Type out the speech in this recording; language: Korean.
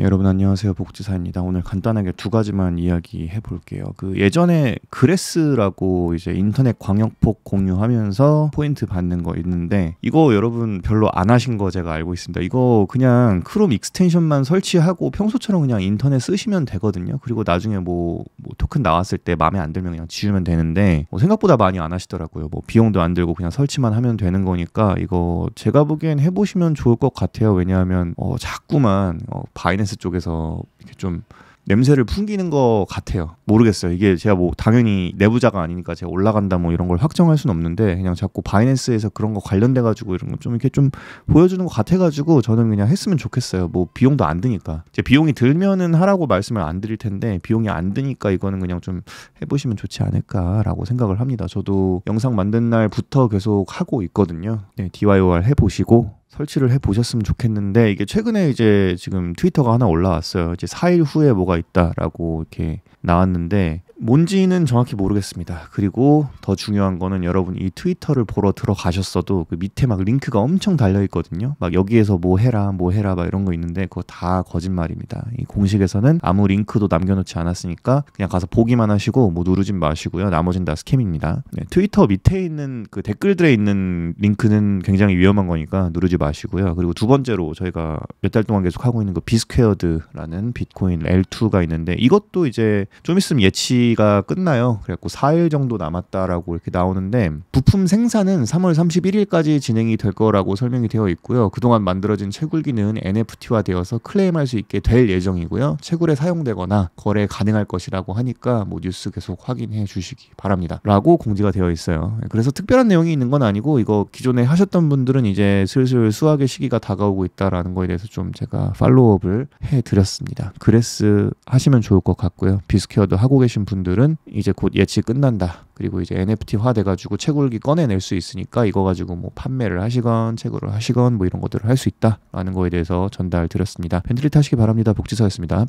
예, 여러분 안녕하세요. 복지사입니다. 오늘 간단하게 두 가지만 이야기해 볼게요. 그 예전에 그레스라고 이제 인터넷 광역폭 공유하면서 포인트 받는 거 있는데 이거 여러분 별로 안 하신 거 제가 알고 있습니다. 이거 그냥 크롬 익스텐션만 설치하고 평소처럼 그냥 인터넷 쓰시면 되거든요. 그리고 나중에 뭐, 뭐 토큰 나왔을 때 마음에 안 들면 그냥 지우면 되는데 뭐 생각보다 많이 안 하시더라고요. 뭐 비용도 안 들고 그냥 설치만 하면 되는 거니까 이거 제가 보기엔 해보시면 좋을 것 같아요. 왜냐하면 어, 자꾸만 어, 바이낸스 파이낸스 쪽에서 이렇게 좀 냄새를 풍기는 것 같아요. 모르겠어요. 이게 제가 뭐 당연히 내부자가 아니니까 제가 올라간다 뭐 이런 걸 확정할 수는 없는데 그냥 자꾸 바이낸스에서 그런 거 관련돼 가지고 이런 거 좀 이렇게 좀 보여주는 것 같아 가지고 저는 그냥 했으면 좋겠어요. 뭐 비용도 안 드니까. 이제 비용이 들면은 하라고 말씀을 안 드릴 텐데 비용이 안 드니까 이거는 그냥 좀 해보시면 좋지 않을까라고 생각을 합니다. 저도 영상 만든 날부터 계속 하고 있거든요. 네, DIYR 해보시고 설치를 해 보셨으면 좋겠는데 이게 최근에 이제 지금 트위터가 하나 올라왔어요. 이제 4일 후에 뭐가 있다라고 이렇게 나왔는데 뭔지는 정확히 모르겠습니다. 그리고 더 중요한 거는 여러분 이 트위터를 보러 들어가셨어도 그 밑에 막 링크가 엄청 달려 있거든요. 막 여기에서 뭐 해라, 뭐 해라 막 이런 거 있는데 그거 다 거짓말입니다. 이 공식에서는 아무 링크도 남겨놓지 않았으니까 그냥 가서 보기만 하시고 뭐 누르진 마시고요. 나머진 다 스캠입니다. 네, 트위터 밑에 있는 그 댓글들에 있는 링크는 굉장히 위험한 거니까 누르지 마시고요. 그리고 두 번째로 저희가 몇 달 동안 계속 하고 있는 그 비스퀘어드라는 비트코인 L2가 있는데 이것도 이제 좀 있으면 예치 준비가 끝나요. 그래갖고 4일 정도 남았다라고 이렇게 나오는데 부품 생산은 3월 31일까지 진행이 될 거라고 설명이 되어 있고요. 그동안 만들어진 채굴기는 NFT화 되어서 클레임할 수 있게 될 예정이고요. 채굴에 사용되거나 거래 가능할 것이라고 하니까 뭐 뉴스 계속 확인해 주시기 바랍니다. 라고 공지가 되어 있어요. 네, 그래서 특별한 내용이 있는 건 아니고 이거 기존에 하셨던 분들은 이제 슬슬 수학의 시기가 다가오고 있다라는 거에 대해서 좀 제가 팔로우업을 해 드렸습니다. 그레스 하시면 좋을 것 같고요. 비스케어도 하고 계신 분 분들은 이제 곧예치 끝난다. 그리고 이제 NFT화 돼가지고 채굴기 꺼내낼 수 있으니까 이거 가지고 뭐 판매를 하시건 채굴을 하시건 뭐 이런 것들을 할 수 있다라는 거에 대해서 전달 드렸습니다. 팬들이 타시기 바랍니다. 복지사였습니다.